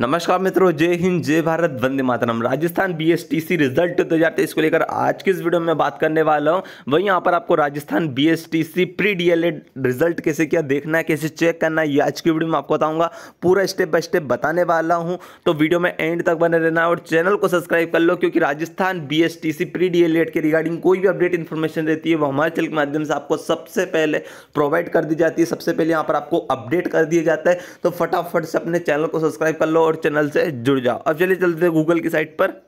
नमस्कार मित्रों जय हिंद जय भारत वंदे मातरम राजस्थान बीएसटीसी रिजल्ट दो हज़ार तेईस को लेकर आज की इस वीडियो में बात करने वाला हूं वहीं यहाँ पर आपको Rajasthan BSTC pre DElEd result कैसे क्या देखना है कैसे चेक करना है ये आज की वीडियो में आपको बताऊंगा पूरा स्टेप बाय स्टेप बताने वाला हूँ तो वीडियो में एंड तक बने रहना और चैनल को सब्सक्राइब कर लो क्योंकि Rajasthan B S T C pre D L Ed के रिगार्डिंग कोई भी अपडेट इन्फॉर्मेशन रहती है वो हमारे चैनल के माध्यम से आपको सबसे पहले प्रोवाइड कर दी जाती है सबसे पहले यहाँ पर आपको अपडेट कर दिया जाता है तो फटाफट से अपने चैनल को सब्सक्राइब कर लो और चैनल से जुड़ जाओ अब चलिए चलते हैं गूगल की साइट पर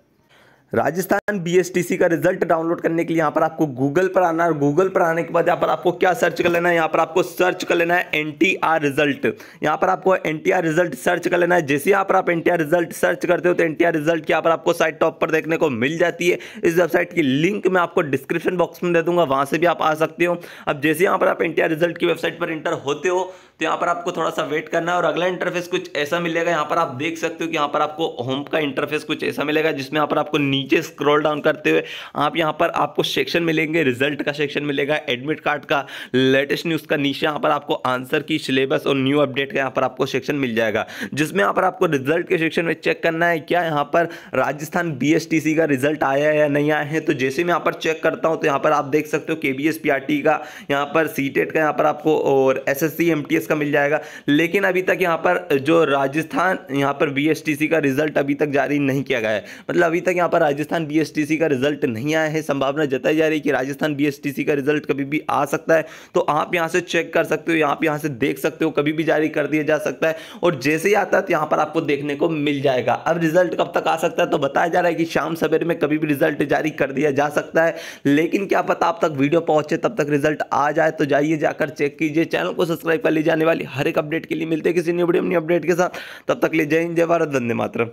राजस्थान बी का रिजल्ट डाउनलोड करने के लिए यहाँ पर आपको गूगल पर आना है और गूगल पर आने के बाद यहाँ पर आपको क्या सर्च कर लेना है यहाँ पर आपको सर्च कर लेना है एन टी आर रिजल्ट यहाँ पर आपको N T R result search कर लेना है जैसे यहाँ पर आप N T R result search करते हो तो एन टी आर रिजल्ट यहाँ पर आपको साइट टॉप पर देखने को मिल जाती है इस वेबसाइट की लिंक मैं आपको डिस्क्रिप्शन बॉक्स में दे दूंगा वहाँ से भी आप आ सकते हो अब जैसे यहाँ पर आप एन टी आर रिजल्ट की वेबसाइट पर इंटर होते हो तो यहाँ पर आपको थोड़ा सा वेट करना है और अगला इंटरफेस कुछ ऐसा मिलेगा यहाँ पर आप देख सकते हो कि यहाँ पर आपको होम का इंटरफेस कुछ ऐसा मिलेगा जिसमें यहाँ पर आपको नीचे स्क्रॉल डाउन करते हुए आप यहाँ पर आपको सेक्शन मिलेंगे रिजल्ट का सेक्शन मिलेगा एडमिट कार्ड का लेटेस्ट न्यूज़ का नीचे यहाँ पर आपको आंसर की सिलेबस और न्यू अपडेट का यहाँ पर आपको सेक्शन मिल जाएगा जिसमें यहाँ पर आपको रिजल्ट के सेक्शन में चेक करना है क्या यहाँ पर राजस्थान बी का रिजल्ट आया है या नहीं आया है तो जैसे मैं यहाँ पर चेक करता हूँ तो यहाँ पर आप देख सकते हो के बी का यहाँ पर सी का यहाँ पर आपको और एस एस इसका मिल जाएगा लेकिन अभी तक यहाँ पर जो राजस्थान यहाँ पर बी का रिजल्ट अभी तक जारी नहीं किया गया है मतलब अभी तक यहाँ पर राजस्थान बी का रिजल्ट नहीं आया है संभावना जताई जा रही है कि राजस्थान बी का रिजल्ट कभी भी आ सकता है तो आप यहाँ से चेक कर सकते हो आप यहाँ से देख सकते हो कभी भी जारी कर दिया जा सकता है और जैसे ही आता है तो यहाँ पर आपको देखने को मिल जाएगा अब रिजल्ट कब तक आ सकता है तो बताया जा रहा है कि शाम सवेरे में कभी भी रिजल्ट जारी कर दिया जा सकता है लेकिन क्या पता आप तक वीडियो पहुंचे तब तक रिजल्ट आ जाए तो जाइए जाकर चेक कीजिए चैनल को सब्सक्राइब कर लीजिए आने वाली हर एक अपडेट के लिए मिलते हैं किसी न्यू वीडियो अपनी अपडेट के साथ तब तक ले जय हिंद जय भारत धन्य मात्र